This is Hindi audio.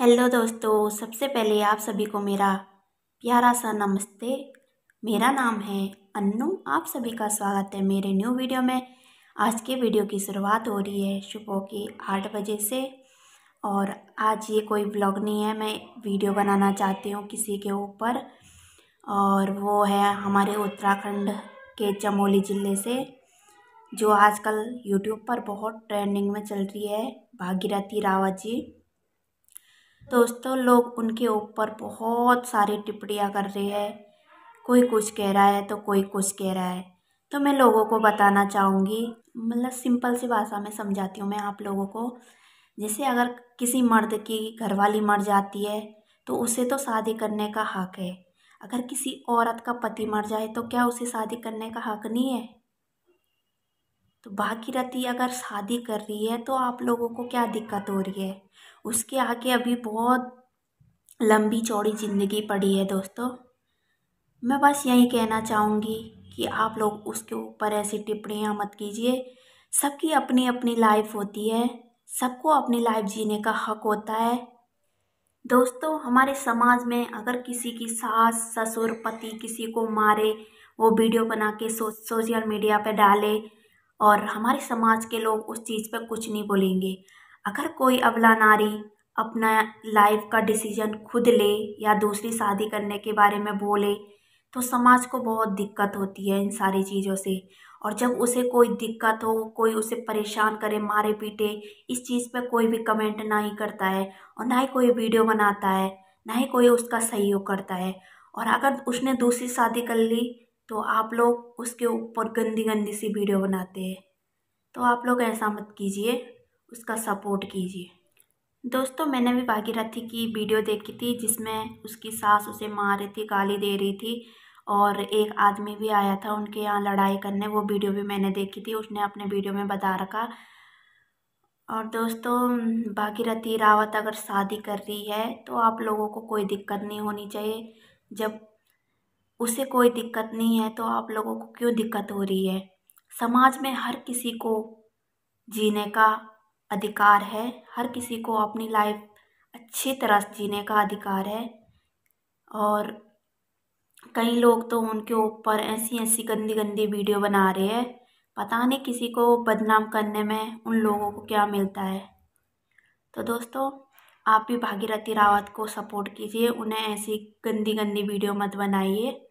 हेलो दोस्तों सबसे पहले आप सभी को मेरा प्यारा सा नमस्ते मेरा नाम है अन्नू आप सभी का स्वागत है मेरे न्यू वीडियो में आज के वीडियो की शुरुआत हो रही है सुबह के आठ बजे से और आज ये कोई ब्लॉग नहीं है मैं वीडियो बनाना चाहती हूँ किसी के ऊपर और वो है हमारे उत्तराखंड के चमोली ज़िले से जो आजकल यूट्यूब पर बहुत ट्रेंडिंग में चल रही है भागीरथी रावत जी दोस्तों लोग उनके ऊपर बहुत सारी टिप्पणियाँ कर रहे हैं कोई कुछ कह रहा है तो कोई कुछ कह रहा है तो मैं लोगों को बताना चाहूँगी मतलब सिंपल सी भाषा में समझाती हूँ मैं आप लोगों को जैसे अगर किसी मर्द की घरवाली मर जाती है तो उसे तो शादी करने का हक है अगर किसी औरत का पति मर जाए तो क्या उसे शादी करने का हक नहीं है तो बाकी रती अगर शादी कर रही है तो आप लोगों को क्या दिक्कत हो रही है उसके आगे अभी बहुत लंबी चौड़ी ज़िंदगी पड़ी है दोस्तों मैं बस यही कहना चाहूँगी कि आप लोग उसके ऊपर ऐसी टिप्पणियाँ मत कीजिए सबकी अपनी अपनी लाइफ होती है सबको अपनी लाइफ जीने का हक होता है दोस्तों हमारे समाज में अगर किसी की सास ससुर पति किसी को मारे वो वीडियो बना के सो, सोशल मीडिया पे डाले और हमारे समाज के लोग उस चीज़ पे कुछ नहीं बोलेंगे अगर कोई अबला नारी अपना लाइफ का डिसीजन खुद ले या दूसरी शादी करने के बारे में बोले तो समाज को बहुत दिक्कत होती है इन सारी चीज़ों से और जब उसे कोई दिक्कत हो कोई उसे परेशान करे मारे पीटे इस चीज़ पर कोई भी कमेंट ना ही करता है और ना ही कोई वीडियो बनाता है ना ही कोई उसका सहयोग करता है और अगर उसने दूसरी शादी कर ली तो आप लोग उसके ऊपर गंदी गंदी सी वीडियो बनाते हैं तो आप लोग ऐसा मत कीजिए उसका सपोर्ट कीजिए दोस्तों मैंने भी भागीरथी की वीडियो देखी थी जिसमें उसकी सास उसे मार रही थी गाली दे रही थी और एक आदमी भी आया था उनके यहाँ लड़ाई करने वो वीडियो भी मैंने देखी थी उसने अपने वीडियो में बता रखा और दोस्तों भागीरथी रावत अगर शादी कर रही है तो आप लोगों को कोई दिक्कत नहीं होनी चाहिए जब उसे कोई दिक्कत नहीं है तो आप लोगों को क्यों दिक्कत हो रही है समाज में हर किसी को जीने का अधिकार है हर किसी को अपनी लाइफ अच्छी तरह से जीने का अधिकार है और कई लोग तो उनके ऊपर ऐसी ऐसी गंदी गंदी वीडियो बना रहे हैं पता नहीं किसी को बदनाम करने में उन लोगों को क्या मिलता है तो दोस्तों आप भी भागीरथी रावत को सपोर्ट कीजिए उन्हें ऐसी गंदी गंदी वीडियो मत बनाइए